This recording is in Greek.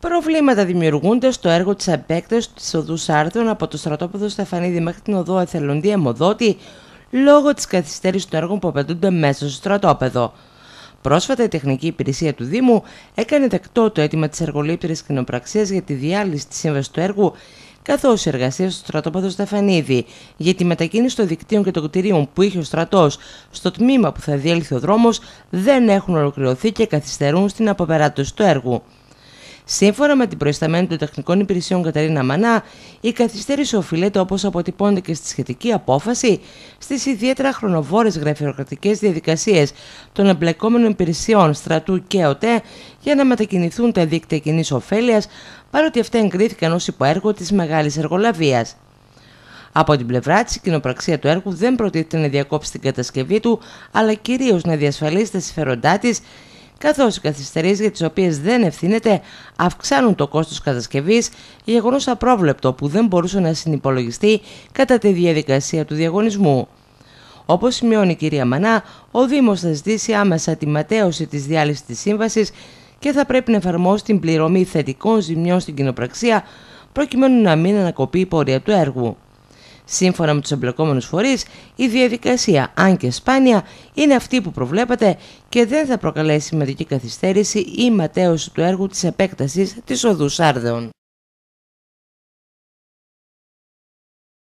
Προβλήματα δημιουργούνται στο έργο της επέκτασης της οδού άρθρων από το στρατόπεδο Στεφανίδη μέχρι την οδό Εθελοντή Εμοδότη λόγω της καθυστέρησης των έργων που απαιτούνται μέσα στο στρατόπεδο. Πρόσφατα, η τεχνική υπηρεσία του Δήμου έκανε δεκτό το αίτημα της εργολήπτερη κοινοπραξία για τη διάλυση της σύμβασης του έργου, καθώς η εργασία στο στρατόπεδο Στεφανίδη για τη μετακίνηση των δικτύων και των κτηρίων που είχε ο στρατός στο τμήμα που θα διέλθει ο δρόμος δεν έχουν ολοκληρωθεί και καθυστερούν στην αποπεράτωση του έργου. Σύμφωνα με την προϊσταμένη των τεχνικών υπηρεσιών Καταρίνα Μανά, η καθυστέρηση οφείλεται όπως αποτυπώνεται και στη σχετική απόφαση στις ιδιαίτερα χρονοβόρες γραφειοκρατικές διαδικασίες των εμπλεκόμενων υπηρεσιών στρατού και ΟΤΕ για να μετακινηθούν τα δίκτυα κοινής ωφέλειας, παρότι αυτά εγκρίθηκαν ως υποέργο της μεγάλης εργολαβίας. Από την πλευρά της, η κοινοπραξία του έργου δεν προτίθεται να διακόψει την κατασκευή του, αλλά κυρίως να διασφαλίσει τα συμφέροντά της καθώς οι καθυστερήσει για τις οποίες δεν ευθύνεται αυξάνουν το κόστος κατασκευής, γεγονός απρόβλεπτο που δεν μπορούσε να συνυπολογιστεί κατά τη διαδικασία του διαγωνισμού. Όπως σημειώνει η κυρία Μανά, ο Δήμος θα ζητήσει άμεσα τη ματέωση της διάλυσης της σύμβασης και θα πρέπει να εφαρμόσει την πληρωμή θετικών ζημιών στην κοινοπραξία, προκειμένου να μην ανακοπεί η πορεία του έργου. Σύμφωνα με τους εμπλεκόμενους φορείς, η διαδικασία, αν και σπάνια, είναι αυτή που προβλέπεται και δεν θα προκαλέσει σημαντική καθυστέρηση ή ματέωση του έργου της επέκτασης της οδούς Σάρδεων.